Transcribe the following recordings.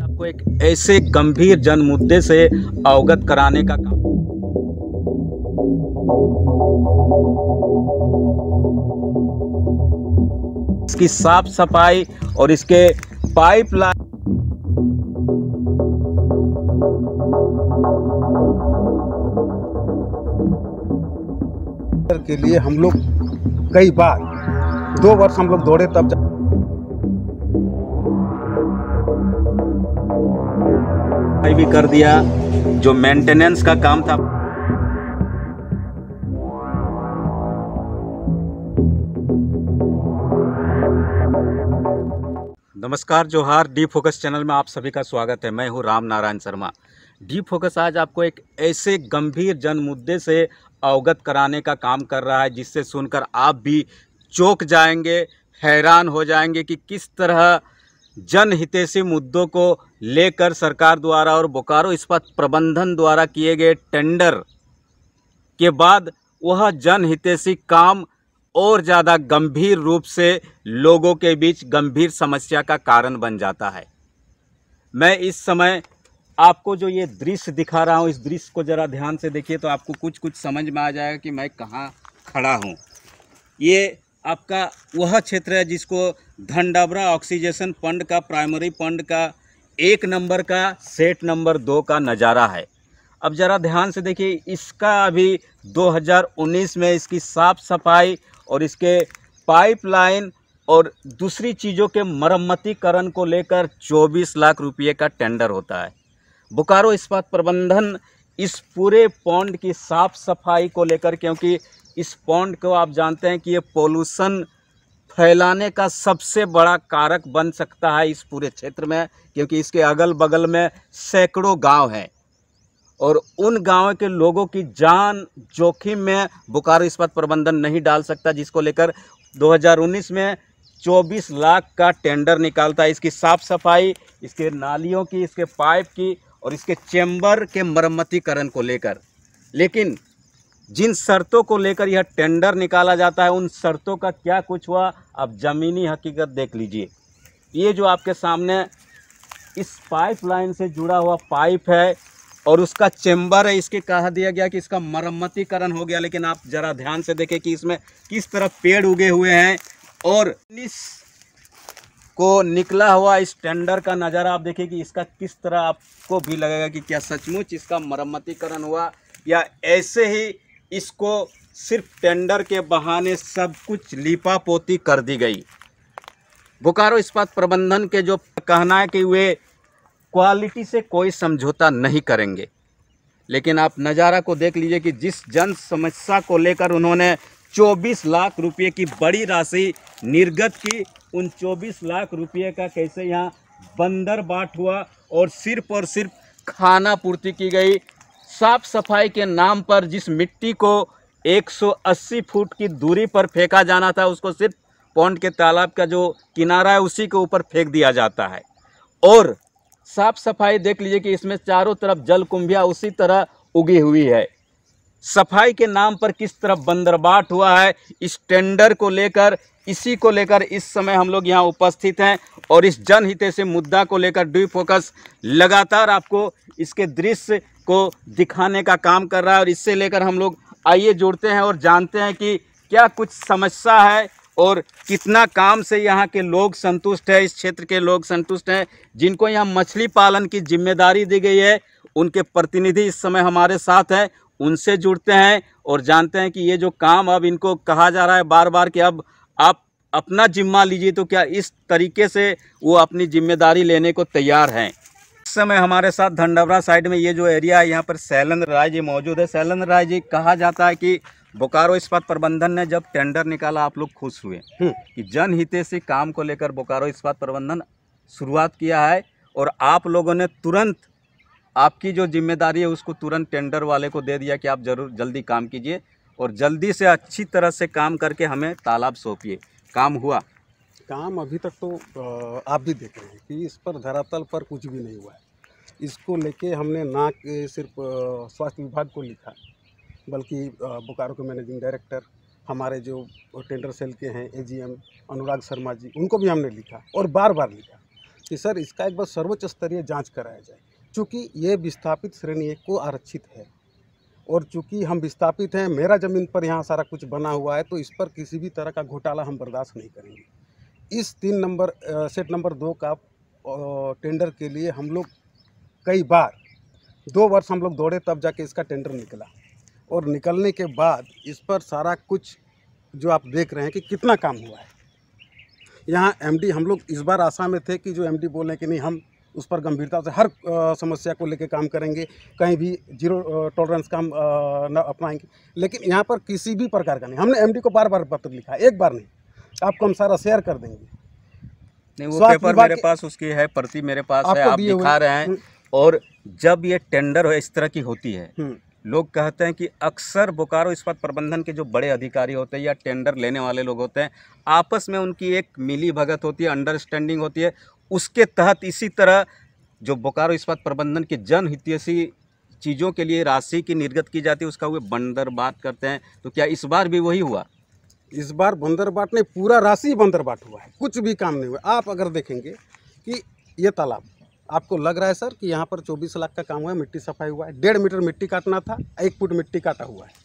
आपको एक ऐसे गंभीर जन मुद्दे से अवगत कराने का काम इसकी साफ सफाई और इसके पाइपलाइन के लिए हम लोग कई बार दो वर्ष हम लोग दौड़े तब भी कर दिया जो मेंटेनेंस का काम था नमस्कार जोहार डी फोकस चैनल में आप सभी का स्वागत है मैं हूं राम नारायण शर्मा डी फोकस आज आपको एक ऐसे गंभीर जन मुद्दे से अवगत कराने का काम कर रहा है जिससे सुनकर आप भी चौंक जाएंगे हैरान हो जाएंगे कि किस तरह जनहितेशी मुद्दों को लेकर सरकार द्वारा और बोकारो इस्पात प्रबंधन द्वारा किए गए टेंडर के बाद वह जनहितेशी काम और ज़्यादा गंभीर रूप से लोगों के बीच गंभीर समस्या का कारण बन जाता है मैं इस समय आपको जो ये दृश्य दिखा रहा हूँ इस दृश्य को ज़रा ध्यान से देखिए तो आपको कुछ कुछ समझ में आ जाएगा कि मैं कहाँ खड़ा हूँ ये आपका वह क्षेत्र है जिसको धनडाबरा ऑक्सीजेशन पंड का प्राइमरी पंड का एक नंबर का सेट नंबर दो का नज़ारा है अब ज़रा ध्यान से देखिए इसका अभी 2019 में इसकी साफ़ सफाई और इसके पाइपलाइन और दूसरी चीज़ों के मरम्मतीकरण को लेकर 24 लाख रुपये का टेंडर होता है बोकारो इस्पात प्रबंधन इस पूरे पौंड की साफ़ सफाई को लेकर क्योंकि इस पौंड को आप जानते हैं कि ये पोल्यूशन फैलाने का सबसे बड़ा कारक बन सकता है इस पूरे क्षेत्र में क्योंकि इसके अगल बगल में सैकड़ों गांव हैं और उन गांव के लोगों की जान जोखिम में बुकारो इस्पात प्रबंधन नहीं डाल सकता जिसको लेकर 2019 में 24 लाख का टेंडर निकालता है इसकी साफ़ सफाई इसके नालियों की इसके पाइप की और इसके चैम्बर के मरम्मतीकरण को लेकर लेकिन जिन शर्तों को लेकर यह टेंडर निकाला जाता है उन शर्तों का क्या कुछ हुआ आप ज़मीनी हकीकत देख लीजिए ये जो आपके सामने इस पाइपलाइन से जुड़ा हुआ पाइप है और उसका चेंबर है इसके कहा दिया गया कि इसका मरम्मतीकरण हो गया लेकिन आप ज़रा ध्यान से देखें कि इसमें किस तरह पेड़ उगे हुए हैं और उन्नीस को निकला हुआ इस टेंडर का नज़ारा आप देखें कि इसका किस तरह आपको भी लगेगा कि क्या सचमुच इसका मरम्मतीकरण हुआ या ऐसे ही इसको सिर्फ टेंडर के बहाने सब कुछ लिपा पोती कर दी गई बोकारो इस्पात प्रबंधन के जो कहना है कि वे क्वालिटी से कोई समझौता नहीं करेंगे लेकिन आप नज़ारा को देख लीजिए कि जिस जन समस्या को लेकर उन्होंने 24 लाख रुपए की बड़ी राशि निर्गत की उन 24 लाख रुपए का कैसे यहाँ बंदर बाट हुआ और सिर्फ और सिर्फ खाना पूर्ति की गई साफ सफाई के नाम पर जिस मिट्टी को 180 फुट की दूरी पर फेंका जाना था उसको सिर्फ पौंड के तालाब का जो किनारा है उसी के ऊपर फेंक दिया जाता है और साफ सफाई देख लीजिए कि इसमें चारों तरफ जल कुंभिया उसी तरह उगी हुई है सफाई के नाम पर किस तरफ बंदरबाट हुआ है इस टेंडर को लेकर इसी को लेकर इस समय हम लोग यहाँ उपस्थित हैं और इस जनहित से मुद्दा को लेकर ड्यू फोकस लगातार आपको इसके दृश्य को दिखाने का काम कर रहा है और इससे लेकर हम लोग आइए जुड़ते हैं और जानते हैं कि क्या कुछ समस्या है और कितना काम से यहाँ के लोग संतुष्ट हैं इस क्षेत्र के लोग संतुष्ट हैं जिनको यहाँ मछली पालन की जिम्मेदारी दी गई है उनके प्रतिनिधि इस समय हमारे साथ हैं उनसे जुड़ते हैं और जानते हैं कि ये जो काम अब इनको कहा जा रहा है बार बार कि अब आप अपना जिम्मा लीजिए तो क्या इस तरीके से वो अपनी जिम्मेदारी लेने को तैयार हैं इस समय हमारे साथ धंडवरा साइड में ये जो एरिया है यहाँ पर सैलन राय जी मौजूद है सैलन राय जी कहा जाता है कि बोकारो इस्पात प्रबंधन ने जब टेंडर निकाला आप लोग खुश हुए हम्म। कि जनहित से काम को लेकर बोकारो इस्पात प्रबंधन शुरुआत किया है और आप लोगों ने तुरंत आपकी जो जिम्मेदारी है उसको तुरंत टेंडर वाले को दे दिया कि आप जरूर जल्दी काम कीजिए और जल्दी से अच्छी तरह से काम करके हमें तालाब सौंपिए काम हुआ काम अभी तक तो आप भी देख रहे हैं कि इस पर धरातल पर कुछ भी नहीं हुआ है इसको लेके हमने ना सिर्फ स्वास्थ्य विभाग को लिखा बल्कि बोकारो के मैनेजिंग डायरेक्टर हमारे जो टेंडर सेल के हैं एजीएम अनुराग शर्मा जी उनको भी हमने लिखा और बार बार लिखा कि सर इसका एक बार सर्वोच्च स्तरीय जाँच कराया जाए चूँकि ये विस्थापित श्रेणी एक को आरक्षित है और चूँकि हम विस्थापित हैं मेरा ज़मीन पर यहाँ सारा कुछ बना हुआ है तो इस पर किसी भी तरह का घोटाला हम बर्दाश्त नहीं करेंगे इस तीन नंबर सेट नंबर दो का टेंडर के लिए हम लोग कई बार दो वर्ष हम लोग दौड़े तब जाके इसका टेंडर निकला और निकलने के बाद इस पर सारा कुछ जो आप देख रहे हैं कि कितना काम हुआ है यहाँ एमडी हम लोग इस बार आशा में थे कि जो एमडी बोले कि नहीं हम उस पर गंभीरता से हर आ, समस्या को लेकर काम करेंगे कहीं भी जीरो टॉलरेंस काम न अपनाएंगे लेकिन यहाँ पर किसी भी प्रकार का नहीं हमने एमडी को बार बार पत्र लिखा एक बार नहीं आपको हम सारा शेयर कर देंगे नहीं वो पेपर मेरे पास उसकी है प्रति मेरे पास है आप दिखा रहे हैं हम्म। और जब ये टेंडर हो इस तरह की होती है हम्म। लोग कहते हैं कि अक्सर बोकारो इस्पात प्रबंधन के जो बड़े अधिकारी होते हैं या टेंडर लेने वाले लोग होते हैं आपस में उनकी एक मिली भगत होती है अंडरस्टैंडिंग होती है उसके तहत इसी तरह जो बोकारो इस्पात प्रबंधन के जनहितैषी चीज़ों के लिए राशि की निर्गत की जाती है उसका वे बंदर बात करते हैं तो क्या इस बार भी वही हुआ इस बार बंदर बाट नहीं पूरा राशि बंदर बाट हुआ है कुछ भी काम नहीं हुआ आप अगर देखेंगे कि ये तालाब आपको लग रहा है सर कि यहाँ पर 24 लाख का काम हुआ है मिट्टी सफाई हुआ है डेढ़ मीटर मिट्टी काटना था एक फुट मिट्टी काटा हुआ है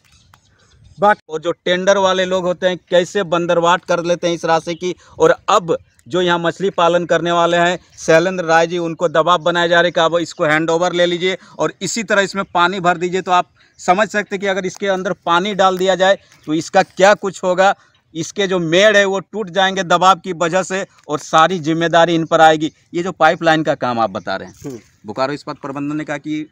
बाकी और जो टेंडर वाले लोग होते हैं कैसे बंदरवाट कर लेते हैं इस राशि की और अब जो यहाँ मछली पालन करने वाले हैं शैलेंद्र राय जी उनको दबाव बनाया जा रहा है कि अब इसको हैंड ओवर ले लीजिए और इसी तरह इसमें पानी भर दीजिए तो आप समझ सकते कि अगर इसके अंदर पानी डाल दिया जाए तो इसका क्या कुछ होगा इसके जो मेड़ है वो टूट जाएंगे दबाव की वजह से और सारी जिम्मेदारी इन पर आएगी ये जो पाइपलाइन का काम आप बता रहे हैं हम्म। बोकारो इस्पात प्रबंधन ने कहा कि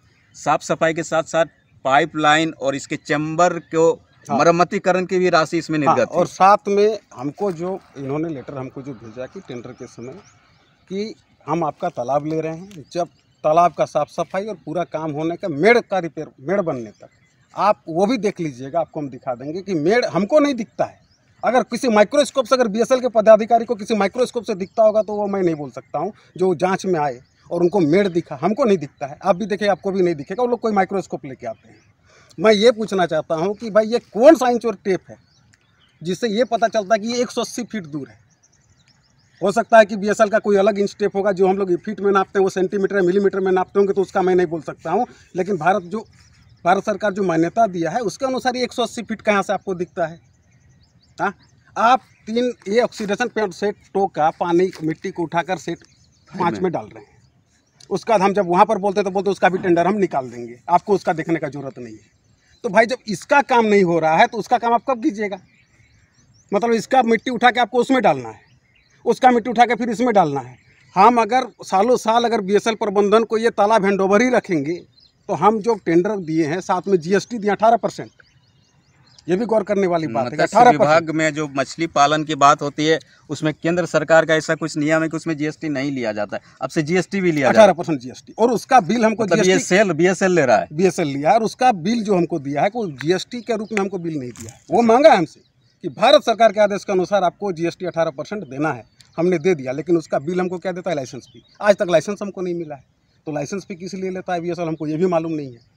साफ सफाई के साथ साथ पाइपलाइन और इसके चैम्बर को हाँ। मरम्मतीकरण की भी राशि इसमें हाँ, निर्गत हाँ, और साथ में हमको जो इन्होंने लेटर हमको जो भेजा कि टेंडर के समय कि हम आपका तालाब ले रहे हैं जब तालाब का साफ सफाई और पूरा काम होने का मेड़ का रिपेयर मेड़ बनने तक आप वो भी देख लीजिएगा आपको हम दिखा देंगे कि मेड़ हमको नहीं दिखता है अगर किसी माइक्रोस्कोप से अगर बीएसएल के पदाधिकारी को किसी माइक्रोस्कोप से दिखता होगा तो वो मैं नहीं बोल सकता हूँ जो जाँच में आए और उनको मेड़ दिखा हमको नहीं दिखता है आप भी देखें आपको भी नहीं दिखेगा वो लोग कोई माइक्रोस्कोप लेके आते हैं मैं ये पूछना चाहता हूँ कि भाई ये कौन सा इंच और टेप है जिससे ये पता चलता है कि ये एक फीट दूर है हो सकता है कि बी का कोई अलग इंच टेप होगा जो हम लोग फीट में नापते हैं वो सेंटीमीटर या मिलीमीटर में नापते होंगे तो उसका मैं नहीं बोल सकता हूँ लेकिन भारत जो भारत सरकार जो मान्यता दिया है उसके अनुसार ये अस्सी फीट कहाँ से आपको दिखता है हाँ आप तीन ये ऑक्सीडेशन पेंट सेट टो का पानी मिट्टी को उठाकर सेट पाँच में डाल रहे हैं उसका हम जब वहाँ पर बोलते तो बोलते उसका भी टेंडर हम निकाल देंगे आपको उसका देखने का जरूरत नहीं है तो भाई जब इसका काम नहीं हो रहा है तो उसका काम आप कब कीजिएगा मतलब इसका मिट्टी उठा के आपको उसमें डालना है उसका मिट्टी उठा के फिर इसमें डालना है हम अगर सालों साल अगर बी प्रबंधन को ये तालाब हैंड ही रखेंगे तो हम जो टेंडर दिए हैं साथ में जीएसटी दिए अठारह परसेंट ये भी गौर करने वाली बात है अठारह विभाग में जो मछली पालन की बात होती है उसमें केंद्र सरकार का ऐसा कुछ नियम है कि उसमें जीएसटी नहीं लिया जाता है अब से जीएसटी भी लिया अठारह परसेंट जीएसटी और उसका बिल हमको बी एस सेल ले रहा है बी लिया और उसका बिल जो हमको दिया है वो जीएसटी के रूप में हमको बिल नहीं दिया है वो मांगा है हमसे कि भारत सरकार के आदेश के अनुसार आपको जीएसटी अठारह परसेंट देना है हमने दे दिया लेकिन उसका बिल हमको क्या देता है लाइसेंस भी आज तक लाइसेंस हमको नहीं मिला है तो लाइसेंस भी किस लिए लेता है बी हमको ये भी मालूम नहीं है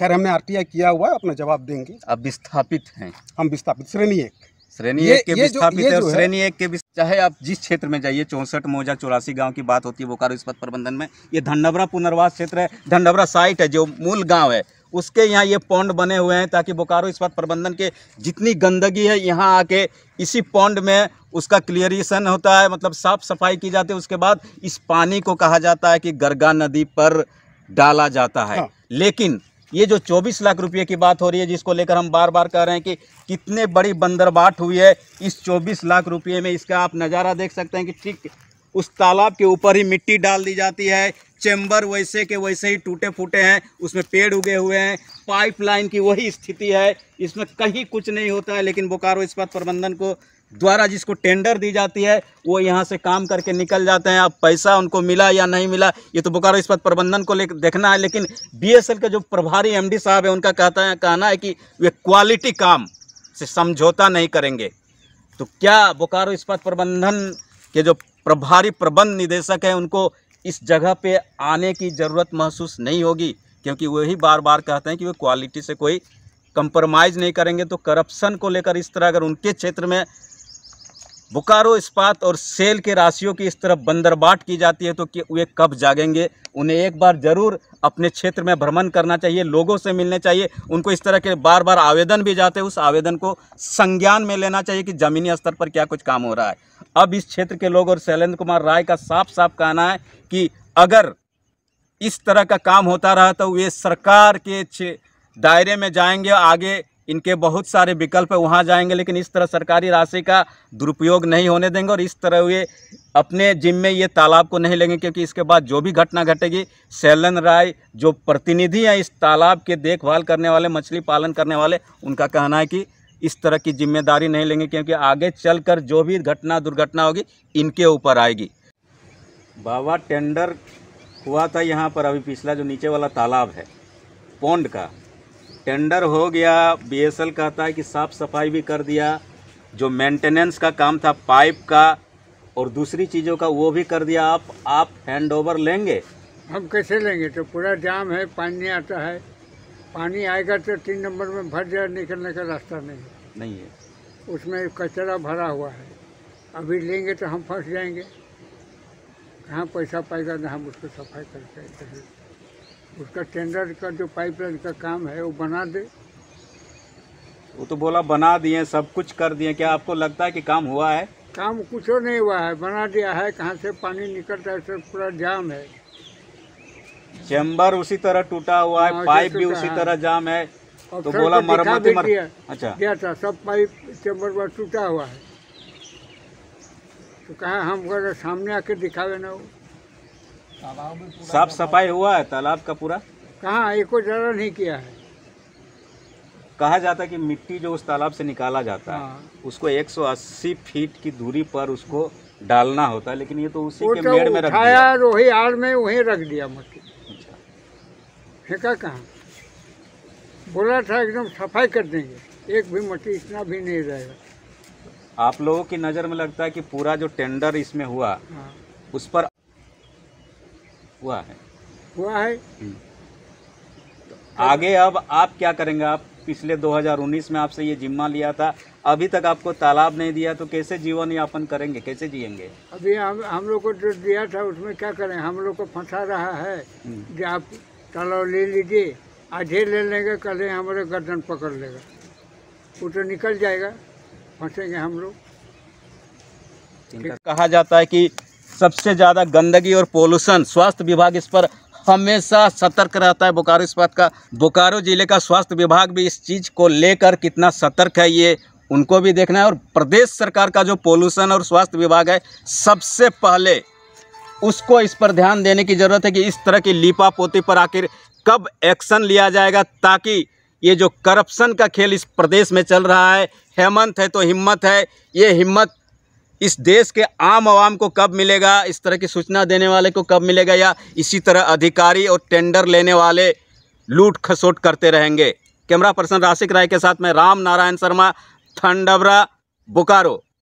खैर हमने आर किया हुआ है अपना जवाब देंगे अब विस्थापित हैं हम विस्थापित श्रेणी एक श्रेणी एक के विस्थापित है श्रेणी एक के चाहे आप जिस क्षेत्र में जाइए चौंसठ मोजा चौरासी गांव की बात होती है बोकारो इस्पत प्रबंधन में ये धन्नबरा पुनर्वास क्षेत्र है धन्नबरा साइट है जो मूल गांव है उसके यहाँ ये पौंड बने हुए हैं ताकि बोकारो इस्पात प्रबंधन के जितनी गंदगी है यहाँ आके इसी पौंड में उसका क्लियरेशन होता है मतलब साफ़ सफाई की जाती है उसके बाद इस पानी को कहा जाता है कि गरगा नदी पर डाला जाता है हाँ। लेकिन ये जो 24 लाख रुपए की बात हो रही है जिसको लेकर हम बार बार कह रहे हैं कि कितने बड़ी बंदरबाट हुई है इस 24 लाख रुपए में इसका आप नज़ारा देख सकते हैं कि ठीक उस तालाब के ऊपर ही मिट्टी डाल दी जाती है चैम्बर वैसे के वैसे ही टूटे फूटे हैं उसमें पेड़ उगे हुए हैं पाइपलाइन की वही स्थिति है इसमें कहीं कुछ नहीं होता है लेकिन बोकारो इस्पात प्रबंधन को द्वारा जिसको टेंडर दी जाती है वो यहाँ से काम करके निकल जाते हैं अब पैसा उनको मिला या नहीं मिला ये तो बोकारो इस्पात प्रबंधन को ले देखना है लेकिन बीएसएल के जो प्रभारी एमडी साहब है उनका कहता है कहना है कि वे क्वालिटी काम से समझौता नहीं करेंगे तो क्या बोकारो इस्पात प्रबंधन के जो प्रभारी प्रबंध निदेशक हैं उनको इस जगह पे आने की ज़रूरत महसूस नहीं होगी क्योंकि वही बार बार कहते हैं कि वे क्वालिटी से कोई कंप्रोमाइज़ नहीं करेंगे तो करप्शन को लेकर इस तरह अगर उनके क्षेत्र में बुकारो इस्पात और सेल के राशियों की इस तरफ बंदरबाट की जाती है तो कि वे कब जागेंगे उन्हें एक बार ज़रूर अपने क्षेत्र में भ्रमण करना चाहिए लोगों से मिलने चाहिए उनको इस तरह के बार बार आवेदन भी जाते हैं उस आवेदन को संज्ञान में लेना चाहिए कि ज़मीनी स्तर पर क्या कुछ काम हो रहा है अब इस क्षेत्र के लोग और शैलेंद्र कुमार राय का साफ साफ कहना है कि अगर इस तरह का काम होता रहा तो वे सरकार के दायरे में जाएंगे आगे इनके बहुत सारे विकल्प है वहाँ जाएंगे लेकिन इस तरह सरकारी राशि का दुरुपयोग नहीं होने देंगे और इस तरह ये अपने जिम में ये तालाब को नहीं लेंगे क्योंकि इसके बाद जो भी घटना घटेगी सैलन राय जो प्रतिनिधि हैं इस तालाब के देखभाल करने वाले मछली पालन करने वाले उनका कहना है कि इस तरह की जिम्मेदारी नहीं लेंगे क्योंकि आगे चल जो भी घटना दुर्घटना होगी इनके ऊपर आएगी बाबा टेंडर हुआ था यहाँ पर अभी पिछला जो नीचे वाला तालाब है पौंड का टेंडर हो गया बीएसएल कहता है कि साफ़ सफाई भी कर दिया जो मेंटेनेंस का काम था पाइप का और दूसरी चीज़ों का वो भी कर दिया आप आप हैंड ओवर लेंगे हम कैसे लेंगे तो पूरा जाम है पानी आता है पानी आएगा तो तीन नंबर में भर जाए निकलने का रास्ता नहीं है नहीं है उसमें कचरा भरा हुआ है अभी लेंगे तो हम फंस जाएंगे कहाँ पैसा पाएगा ना हम उसको सफाई करके उसका टेंडर का जो पाइपलाइन का काम है वो बना दे वो तो बोला बना दिए सब कुछ कर दिए क्या आपको लगता है कि काम हुआ है काम कुछ नहीं हुआ है बना दिया है कहाँ से पानी निकलता है सब पूरा जाम है चैम्बर उसी तरह टूटा हुआ है हाँ, पाइप भी उसी हाँ। तरह जाम है तो बोला मरम्मत मर... अच्छा दिया था सब पाइप चैम्बर पर टूटा हुआ है तो कहा हम सामने आके दिखावे ना साफ सफाई हुआ है तालाब का पूरा कहाँ एक जरा नहीं किया है कहा जाता है कि मिट्टी जो उस तालाब से निकाला जाता है हाँ। उसको 180 फीट की दूरी पर उसको डालना होता है लेकिन ये तो उसी के तो मेड़ में रख दिया रोही आड़ में वहीं रख दिया मट्टी अच्छा। फेंका कहाँ बोला था एकदम सफाई कर देंगे एक भी मट्टी इतना भी नहीं रहेगा आप लोगों की नज़र में लगता है कि पूरा जो टेंडर इसमें हुआ हाँ। उस पर हुआ है हुआ है हम्म। आगे अब आप क्या करेंगे आप पिछले 2019 में आपसे ये जिम्मा लिया था अभी तक आपको तालाब नहीं दिया तो कैसे जीवन यापन करेंगे कैसे जिएंगे अभी हम हम लोग को जो दिया था उसमें क्या करें हम लोग को फंसा रहा है हम्म। कि आप तालाब ले लीजिए आधे ले लेंगे कल हमारे गर्दन पकड़ लेगा वो तो निकल जाएगा फंसेंगे हम लोग कहा जाता है कि सबसे ज़्यादा गंदगी और पोल्यूशन स्वास्थ्य विभाग इस पर हमेशा सतर्क रहता है बोकारो इस बात का बोकारो ज़िले का स्वास्थ्य विभाग भी इस चीज़ को लेकर कितना सतर्क है ये उनको भी देखना है और प्रदेश सरकार का जो पोल्यूशन और स्वास्थ्य विभाग है सबसे पहले उसको इस पर ध्यान देने की ज़रूरत है कि इस तरह की लिपा पोती पर आखिर कब एक्शन लिया जाएगा ताकि ये जो करप्शन का खेल इस प्रदेश में चल रहा है हेमंत है तो हिम्मत है ये हिम्मत इस देश के आम आवाम को कब मिलेगा इस तरह की सूचना देने वाले को कब मिलेगा या इसी तरह अधिकारी और टेंडर लेने वाले लूट खसोट करते रहेंगे कैमरा पर्सन राशिक राय के साथ मैं राम नारायण शर्मा थंडबरा बोकारो